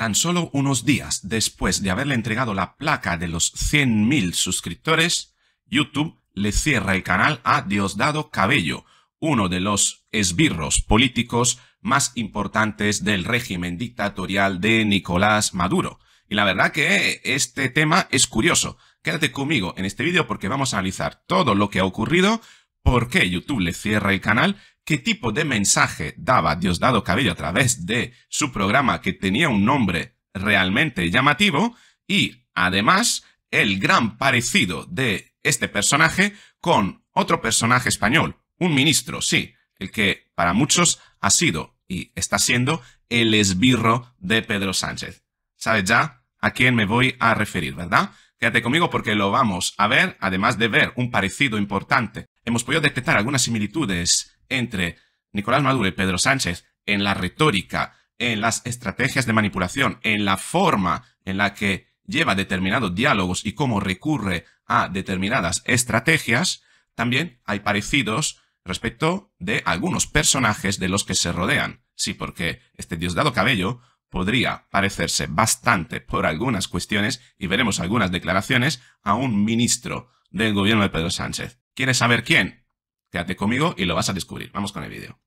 Tan solo unos días después de haberle entregado la placa de los 100.000 suscriptores, YouTube le cierra el canal a Diosdado Cabello, uno de los esbirros políticos más importantes del régimen dictatorial de Nicolás Maduro. Y la verdad que este tema es curioso. Quédate conmigo en este vídeo porque vamos a analizar todo lo que ha ocurrido, por qué YouTube le cierra el canal qué tipo de mensaje daba Diosdado Cabello a través de su programa que tenía un nombre realmente llamativo y además el gran parecido de este personaje con otro personaje español, un ministro, sí, el que para muchos ha sido y está siendo el esbirro de Pedro Sánchez. ¿Sabes ya a quién me voy a referir, verdad? Quédate conmigo porque lo vamos a ver, además de ver un parecido importante. Hemos podido detectar algunas similitudes entre Nicolás Maduro y Pedro Sánchez en la retórica, en las estrategias de manipulación, en la forma en la que lleva determinados diálogos y cómo recurre a determinadas estrategias, también hay parecidos respecto de algunos personajes de los que se rodean. Sí, porque este Diosdado Cabello podría parecerse bastante por algunas cuestiones, y veremos algunas declaraciones, a un ministro del gobierno de Pedro Sánchez. ¿Quieres saber quién? Quédate conmigo y lo vas a descubrir. Vamos con el vídeo.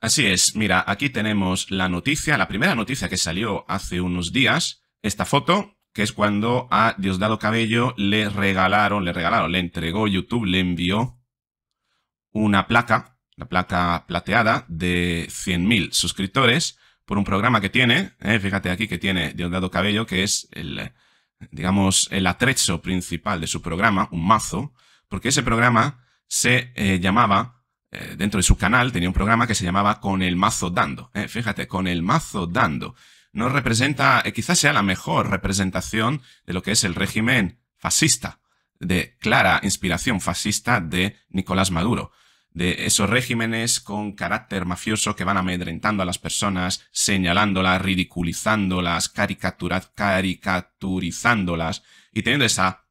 Así es, mira, aquí tenemos la noticia, la primera noticia que salió hace unos días, esta foto, que es cuando a Diosdado Cabello le regalaron, le regalaron, le entregó YouTube, le envió una placa, la placa plateada de 100.000 suscriptores, por un programa que tiene, eh, fíjate aquí que tiene Diosdado Cabello, que es el, digamos, el atrecho principal de su programa, un mazo, porque ese programa se eh, llamaba, eh, dentro de su canal, tenía un programa que se llamaba Con el mazo dando. fíjate, con el mazo dando. No representa, quizás sea la mejor representación de lo que es el régimen fascista, de clara inspiración fascista de Nicolás Maduro de esos regímenes con carácter mafioso que van amedrentando a las personas, señalándolas, ridiculizándolas, caricaturizándolas y teniendo esa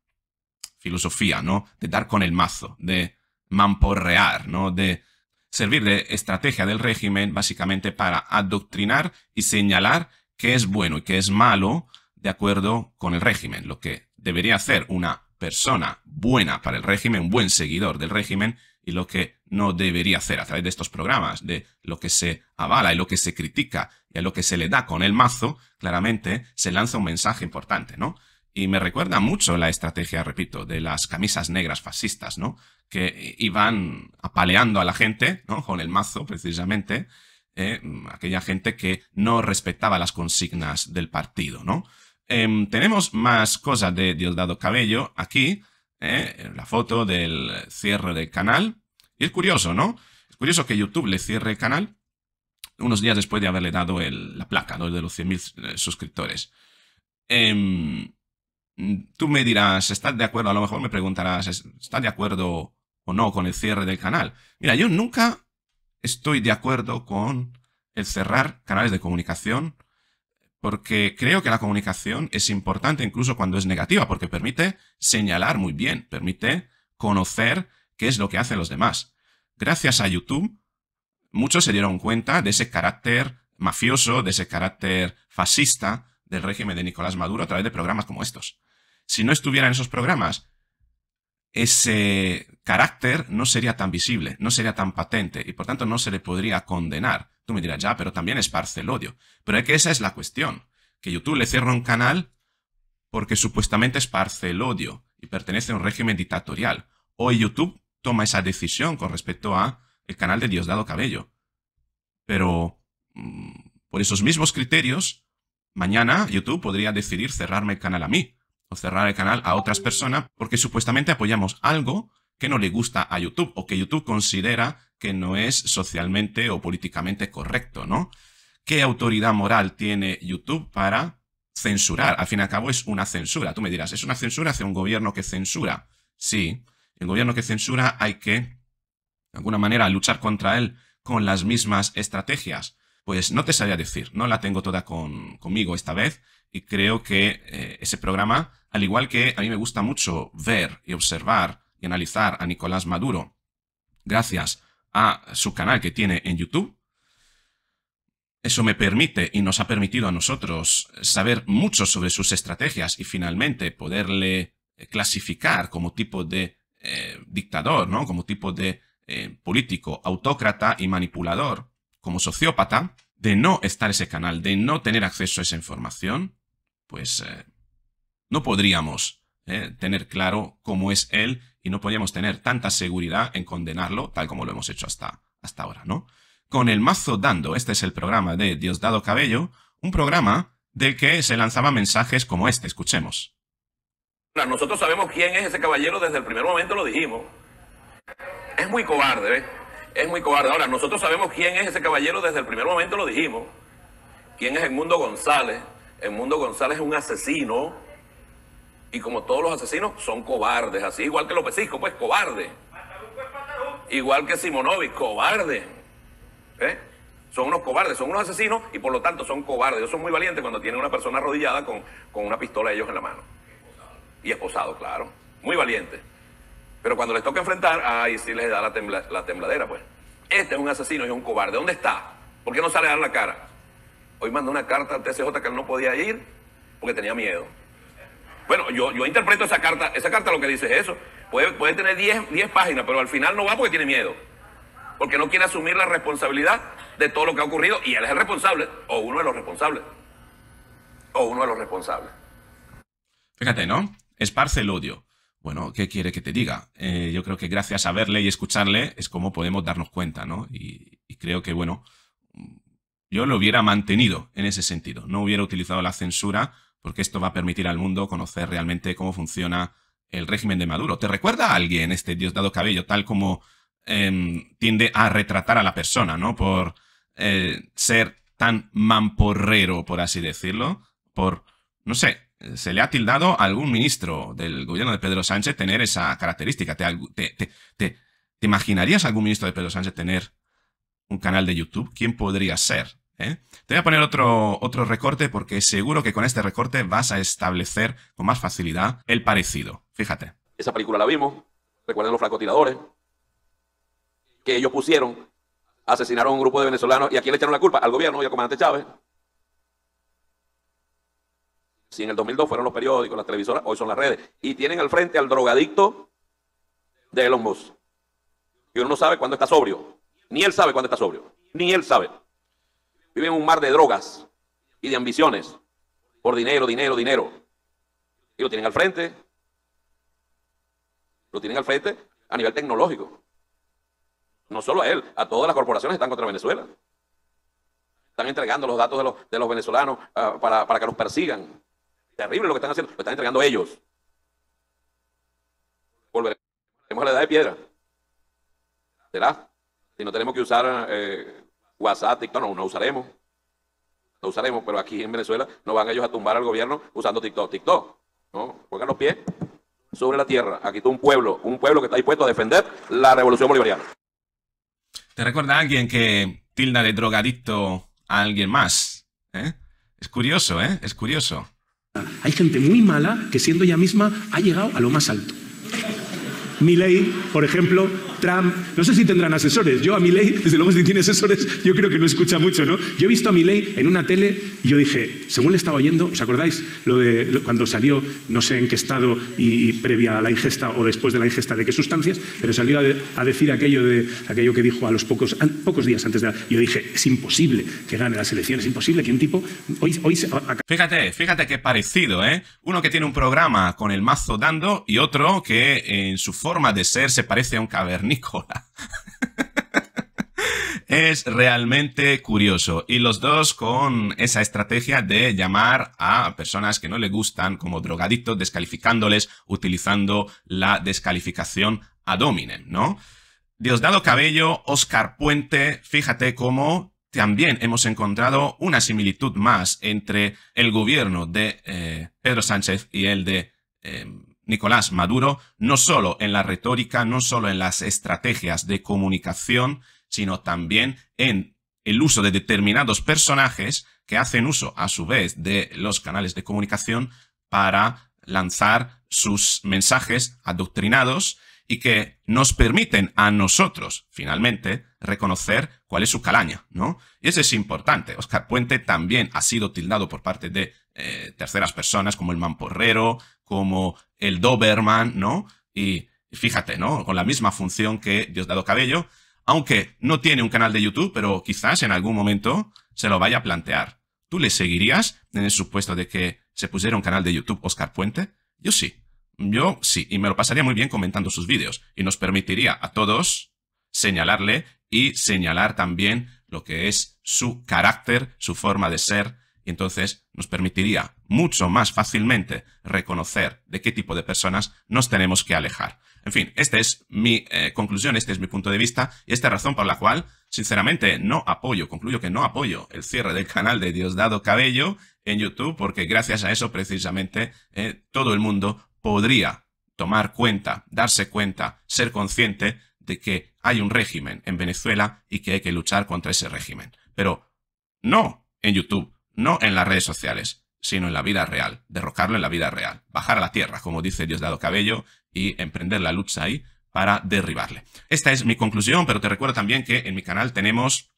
filosofía, ¿no? De dar con el mazo, de mamporrear, ¿no? De servir de estrategia del régimen básicamente para adoctrinar y señalar qué es bueno y qué es malo de acuerdo con el régimen, lo que debería hacer una persona buena para el régimen, un buen seguidor del régimen y lo que no debería hacer a través de estos programas, de lo que se avala y lo que se critica y a lo que se le da con el mazo, claramente se lanza un mensaje importante, ¿no? Y me recuerda mucho la estrategia, repito, de las camisas negras fascistas, ¿no? Que iban apaleando a la gente, ¿no? Con el mazo, precisamente, eh, aquella gente que no respetaba las consignas del partido, ¿no? Em, tenemos más cosas de Diosdado Cabello aquí, eh, la foto del cierre del canal, y es curioso, ¿no? Es curioso que YouTube le cierre el canal unos días después de haberle dado la placa ¿no? de los 100.000 eh, suscriptores. Em, tú me dirás, ¿estás de acuerdo? A lo mejor me preguntarás, ¿estás de acuerdo o no con el cierre del canal? Mira, yo nunca estoy de acuerdo con el cerrar canales de comunicación porque creo que la comunicación es importante incluso cuando es negativa, porque permite señalar muy bien, permite conocer qué es lo que hacen los demás. Gracias a YouTube, muchos se dieron cuenta de ese carácter mafioso, de ese carácter fascista del régimen de Nicolás Maduro a través de programas como estos. Si no estuvieran esos programas, ese carácter no sería tan visible, no sería tan patente y por tanto no se le podría condenar. Tú me dirás, ya, pero también esparce el odio. Pero es que esa es la cuestión, que YouTube le cierra un canal porque supuestamente esparce el odio y pertenece a un régimen dictatorial. Hoy YouTube toma esa decisión con respecto a el canal de Diosdado Cabello. Pero mm, por esos mismos criterios, mañana YouTube podría decidir cerrarme el canal a mí o cerrar el canal a otras personas porque supuestamente apoyamos algo que no le gusta a YouTube o que YouTube considera que no es socialmente o políticamente correcto, ¿no? ¿Qué autoridad moral tiene YouTube para censurar? Al fin y al cabo es una censura. Tú me dirás, ¿es una censura hacia un gobierno que censura? Sí, el gobierno que censura hay que, de alguna manera, luchar contra él con las mismas estrategias. Pues no te sabía decir, no la tengo toda conmigo esta vez y creo que eh, ese programa, al igual que a mí me gusta mucho ver y observar y analizar a Nicolás Maduro, gracias a su canal que tiene en YouTube, eso me permite y nos ha permitido a nosotros saber mucho sobre sus estrategias y finalmente poderle clasificar como tipo de eh, dictador, ¿no? Como tipo de eh, político autócrata y manipulador, como sociópata, de no estar ese canal, de no tener acceso a esa información, pues eh, no podríamos tener claro cómo es él y no podríamos tener tanta seguridad en condenarlo, tal como lo hemos hecho hasta, hasta ahora, ¿no? Con el mazo dando, este es el programa de Diosdado Cabello, un programa del que se lanzaban mensajes como este, escuchemos. Nosotros sabemos quién es ese caballero, desde el primer momento lo dijimos. Es muy cobarde, ¿ves? Es muy cobarde. Ahora, nosotros sabemos quién es ese caballero, desde el primer momento lo dijimos. ¿Quién es el mundo González? El mundo González es un asesino. Y como todos los asesinos, son cobardes. Así, igual que López Cisco, pues cobarde. Igual que Simonovic, cobarde. ¿Eh? Son unos cobardes, son unos asesinos y por lo tanto son cobardes. Ellos son muy valientes cuando tienen una persona arrodillada con, con una pistola de ellos en la mano y esposado, claro, muy valiente. Pero cuando les toca enfrentar, ahí sí les da la, tembladera, pues. Este es un asesino y es un cobarde. ¿Dónde está? ¿Por qué no sale a dar la cara? Hoy mandó una carta al TCJ que él no podía ir porque tenía miedo. Bueno, yo, yo interpreto esa carta, esa carta lo que dice es eso. Puede, puede tener 10 páginas, pero al final no va porque tiene miedo. Porque no quiere asumir la responsabilidad de todo lo que ha ocurrido y él es el responsable, o uno de los responsables. O uno de los responsables. Fíjate, ¿no? esparce el odio. Bueno, ¿qué quiere que te diga? Eh, yo creo que gracias a verle y escucharle es como podemos darnos cuenta, ¿no? Y, creo que, bueno, yo lo hubiera mantenido en ese sentido. No hubiera utilizado la censura porque esto va a permitir al mundo conocer realmente cómo funciona el régimen de Maduro. ¿Te recuerda a alguien este Diosdado Cabello, tal como em, tiende a retratar a la persona, ¿no? Por eh, ser tan mamporrero, por así decirlo, por, no sé, se le ha tildado a algún ministro del gobierno de Pedro Sánchez tener esa característica. ¿Te, imaginarías algún ministro de Pedro Sánchez tener un canal de YouTube? ¿Quién podría ser? Eh? Te voy a poner otro, otro recorte porque seguro que con este recorte vas a establecer con más facilidad el parecido. Fíjate. Esa película la vimos. Recuerden los francotiradores que ellos pusieron. Asesinaron a un grupo de venezolanos y a quién le echaron la culpa? Al gobierno y al comandante Chávez. Si en el 2002 fueron los periódicos, las televisoras, hoy son las redes. Y tienen al frente al drogadicto de Elon Musk. Y uno no sabe cuándo está sobrio. Ni él sabe cuándo está sobrio. Ni él sabe. Vive en un mar de drogas y de ambiciones. Por dinero, dinero, dinero. Y lo tienen al frente. Lo tienen al frente a nivel tecnológico. No solo a él, a todas las corporaciones están contra Venezuela. Están entregando los datos de los, de los venezolanos ah, para, para que los persigan. Terrible lo que están haciendo, lo están entregando ellos. Volveremos a la edad de piedra. ¿Será? Si no tenemos que usar eh, WhatsApp, TikTok, no, no usaremos. No usaremos, pero aquí en Venezuela no van ellos a tumbar al gobierno usando TikTok. TikTok, ¿no? Pongan los pies sobre la tierra. Aquí está un pueblo, un pueblo que está dispuesto a defender la revolución bolivariana. ¿Te recuerda a alguien que tilda de drogadicto a alguien más? ¿Eh? Es curioso, ¿eh? Es curioso. Hay gente muy mala que siendo ella misma ha llegado a lo más alto. Miley, por ejemplo, Trump, no sé si tendrán asesores. Yo a mi ley, desde luego si tiene asesores, yo creo que no escucha mucho, ¿no? Yo he visto a mi ley en una tele y yo dije, según le estaba oyendo, ¿os acordáis? Lo de cuando salió, no sé en qué estado y, previa a la ingesta o después de la ingesta de qué sustancias, pero salió a, decir aquello, de, aquello que dijo a los pocos, pocos días antes de la... Yo dije, es imposible que gane las elecciones, es imposible que un tipo... Hoy, Fíjate, fíjate qué parecido, ¿eh? Uno que tiene un programa con el mazo dando y otro que en su forma de ser se parece a un cavernícola Nicola. es realmente curioso. Y los dos con esa estrategia de llamar a personas que no le gustan como drogadictos, descalificándoles, utilizando la descalificación a Dominem, ¿no? Diosdado Cabello, Oscar Puente, fíjate cómo también hemos encontrado una similitud más entre el gobierno de eh, Pedro Sánchez y el de em, Nicolás Maduro, no solo en la retórica, no solo en las estrategias de comunicación, sino también en el uso de determinados personajes que hacen uso a su vez de los canales de comunicación para lanzar sus mensajes adoctrinados y que nos permiten a nosotros, finalmente, reconocer cuál es su calaña, ¿no? Y eso es importante. Oscar Puente también ha sido tildado por parte de eh, terceras personas como el mamporrero, como el Doberman, ¿no? Y fíjate, ¿no? Con la misma función que Diosdado Cabello, aunque no tiene un canal de YouTube, pero quizás en algún momento se lo vaya a plantear. ¿Tú le seguirías en el supuesto de que se pusiera un canal de YouTube Oscar Puente? Yo sí. Yo sí, y me lo pasaría muy bien comentando sus vídeos, y nos permitiría a todos señalarle y señalar también lo que es su carácter, su forma de ser, y entonces nos permitiría mucho más fácilmente reconocer de qué tipo de personas nos tenemos que alejar. En fin, esta es mi eh, conclusión, este es mi punto de vista y esta es razón por la cual, sinceramente, no apoyo, concluyo que no apoyo el cierre del canal de Diosdado Cabello en YouTube porque gracias a eso precisamente eh, todo el mundo podría tomar cuenta, darse cuenta, ser consciente de que hay un régimen en Venezuela y que hay que luchar contra ese régimen. Pero no en YouTube, no en las redes sociales, sino en la vida real, derrocarlo en la vida real, bajar a la tierra, como dice Diosdado Cabello, y emprender la lucha ahí para derribarle. Esta es mi conclusión, pero te recuerdo también que en mi canal tenemos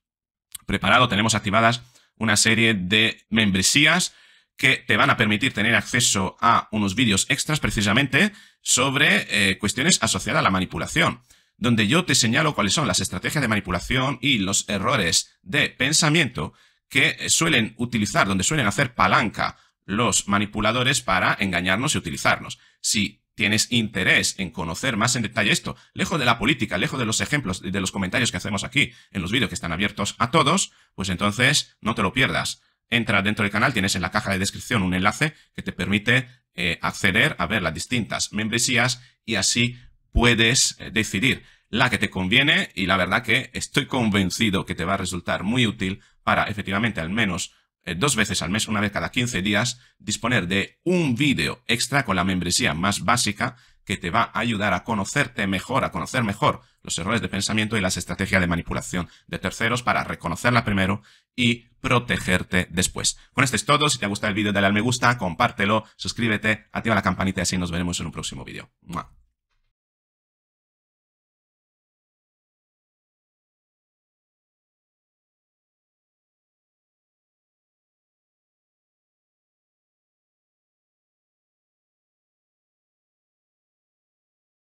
preparado, tenemos activadas una serie de membresías que te van a permitir tener acceso a unos vídeos extras precisamente sobre eh, cuestiones asociadas a la manipulación, donde yo te señalo cuáles son las estrategias de manipulación y los errores de pensamiento que suelen utilizar, donde suelen hacer palanca los manipuladores para engañarnos y utilizarnos. Si tienes interés en conocer más en detalle esto, lejos de la política, lejos de los ejemplos y de los comentarios que hacemos aquí en los vídeos que están abiertos a todos, pues entonces no te lo pierdas. Entra dentro del canal, tienes en la caja de descripción un enlace que te permite eh, acceder a ver las distintas membresías y así puedes eh, decidir la que te conviene y la verdad que estoy convencido que te va a resultar muy útil para efectivamente al menos eh, dos veces al mes, una vez cada 15 días, disponer de un vídeo extra con la membresía más básica que te va a ayudar a conocerte mejor, a conocer mejor los errores de pensamiento y las estrategias de manipulación de terceros para reconocerla primero y protegerte después. Con esto es todo. Si te ha gustado el vídeo, dale al me gusta, compártelo, suscríbete, activa la campanita y así nos veremos en un próximo vídeo.